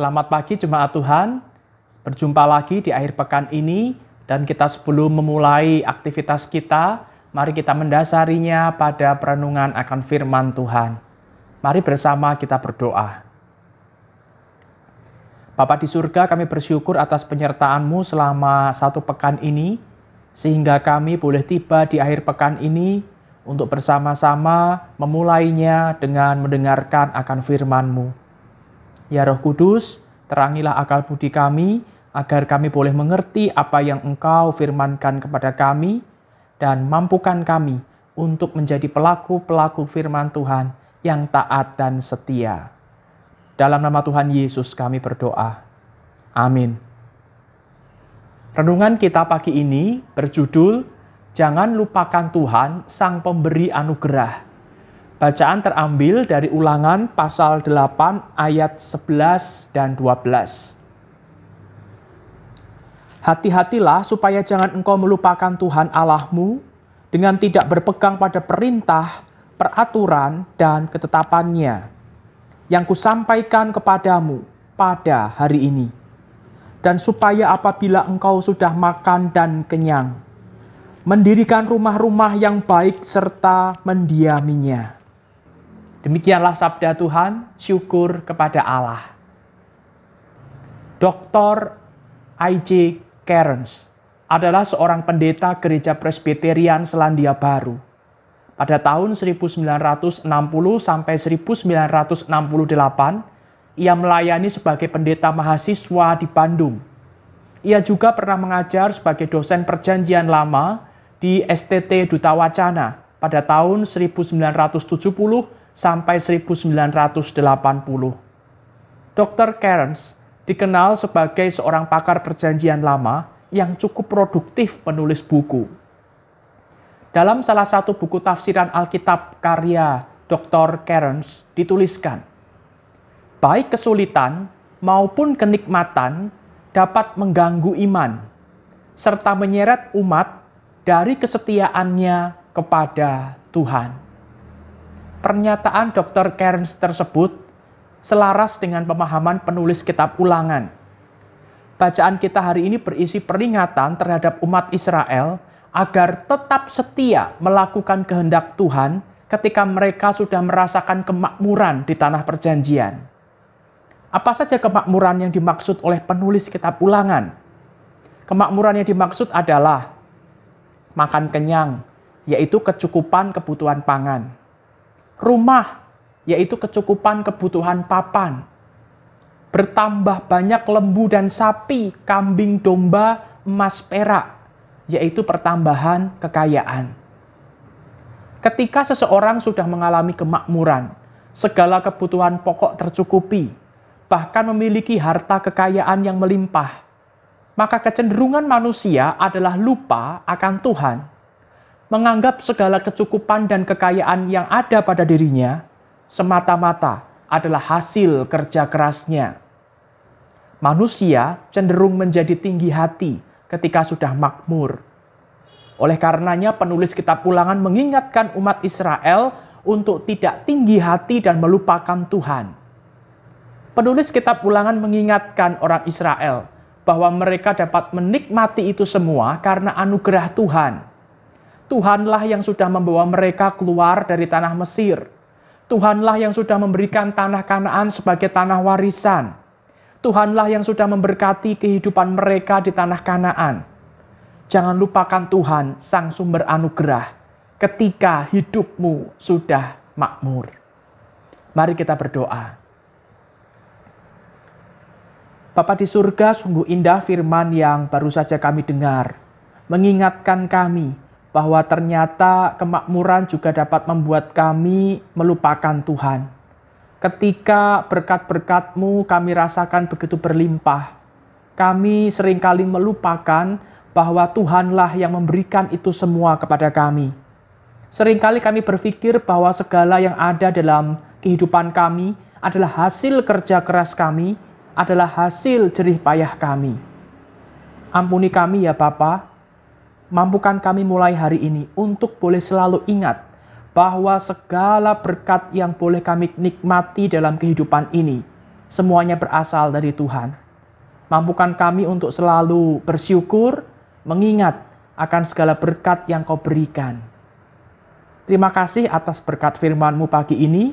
Selamat pagi jemaat Tuhan. Berjumpa lagi di akhir pekan ini dan kita sebelum memulai aktivitas kita, mari kita mendasarinya pada perenungan akan firman Tuhan. Mari bersama kita berdoa. Bapa di surga, kami bersyukur atas penyertaan-Mu selama satu pekan ini, sehingga kami boleh tiba di akhir pekan ini untuk bersama-sama memulainya dengan mendengarkan akan firman-Mu. Ya Roh Kudus, terangilah akal budi kami, agar kami boleh mengerti apa yang Engkau firmankan kepada kami, dan mampukan kami untuk menjadi pelaku-pelaku firman Tuhan yang taat dan setia. Dalam nama Tuhan Yesus kami berdoa. Amin. Renungan kita pagi ini berjudul Jangan lupakan Tuhan Sang Pemberi Anugerah. Bacaan terambil dari ulangan pasal 8 ayat 11 dan 12. Hati-hatilah supaya jangan engkau melupakan Tuhan Allahmu dengan tidak berpegang pada perintah, peraturan, dan ketetapannya yang kusampaikan kepadamu pada hari ini. Dan supaya apabila engkau sudah makan dan kenyang, mendirikan rumah-rumah yang baik serta mendiaminya Demikianlah sabda Tuhan, syukur kepada Allah. Dr. I.J. Cairns adalah seorang pendeta gereja Presbyterian Selandia Baru. Pada tahun 1960 sampai 1968, ia melayani sebagai pendeta mahasiswa di Bandung. Ia juga pernah mengajar sebagai dosen perjanjian lama di STT Duta Wacana pada tahun 1970 sampai 1980. Dr. Cairns dikenal sebagai seorang pakar perjanjian lama yang cukup produktif menulis buku. Dalam salah satu buku tafsiran Alkitab karya Dr. Cairns dituliskan, baik kesulitan maupun kenikmatan dapat mengganggu iman, serta menyeret umat dari kesetiaannya kepada Tuhan. Pernyataan Dr. Cairns tersebut selaras dengan pemahaman penulis kitab ulangan. Bacaan kita hari ini berisi peringatan terhadap umat Israel agar tetap setia melakukan kehendak Tuhan ketika mereka sudah merasakan kemakmuran di tanah perjanjian. Apa saja kemakmuran yang dimaksud oleh penulis kitab ulangan? Kemakmuran yang dimaksud adalah makan kenyang, yaitu kecukupan kebutuhan pangan rumah, yaitu kecukupan kebutuhan papan. Bertambah banyak lembu dan sapi, kambing, domba, emas, perak, yaitu pertambahan kekayaan. Ketika seseorang sudah mengalami kemakmuran, segala kebutuhan pokok tercukupi, bahkan memiliki harta kekayaan yang melimpah, maka kecenderungan manusia adalah lupa akan Tuhan menganggap segala kecukupan dan kekayaan yang ada pada dirinya semata-mata adalah hasil kerja kerasnya. Manusia cenderung menjadi tinggi hati ketika sudah makmur. Oleh karenanya, penulis Kitab pulangan mengingatkan umat Israel untuk tidak tinggi hati dan melupakan Tuhan. Penulis Kitab pulangan mengingatkan orang Israel bahwa mereka dapat menikmati itu semua karena anugerah Tuhan Tuhanlah yang sudah membawa mereka keluar dari tanah Mesir. Tuhanlah yang sudah memberikan tanah Kanaan sebagai tanah warisan. Tuhanlah yang sudah memberkati kehidupan mereka di tanah Kanaan. Jangan lupakan Tuhan, Sang Sumber Anugerah, ketika hidupmu sudah makmur. Mari kita berdoa. Bapa di surga, sungguh indah firman yang baru saja kami dengar, mengingatkan kami bahwa ternyata kemakmuran juga dapat membuat kami melupakan Tuhan. Ketika berkat-berkat-Mu kami rasakan begitu berlimpah, kami seringkali melupakan bahwa Tuhanlah yang memberikan itu semua kepada kami. Seringkali kami berpikir bahwa segala yang ada dalam kehidupan kami adalah hasil kerja keras kami, adalah hasil jerih payah kami. Ampuni kami ya Bapak, mampukan kami mulai hari ini untuk boleh selalu ingat bahwa segala berkat yang boleh kami nikmati dalam kehidupan ini semuanya berasal dari Tuhan. Mampukan kami untuk selalu bersyukur, mengingat akan segala berkat yang kau berikan. Terima kasih atas berkat FirmanMu pagi ini.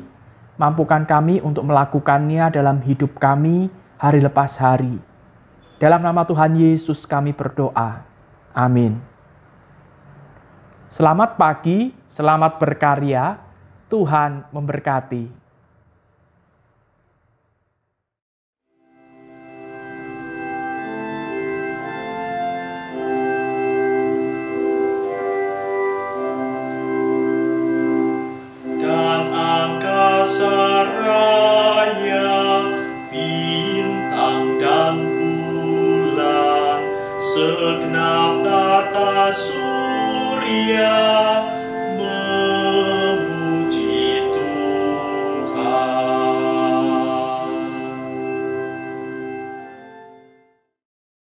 Mampukan kami untuk melakukannya dalam hidup kami hari lepas hari. Dalam nama Tuhan Yesus kami berdoa. Amin. Selamat pagi, selamat berkarya. Tuhan memberkati. Saraya, bintang dan bulan, segenap tata surya. Hallelujah.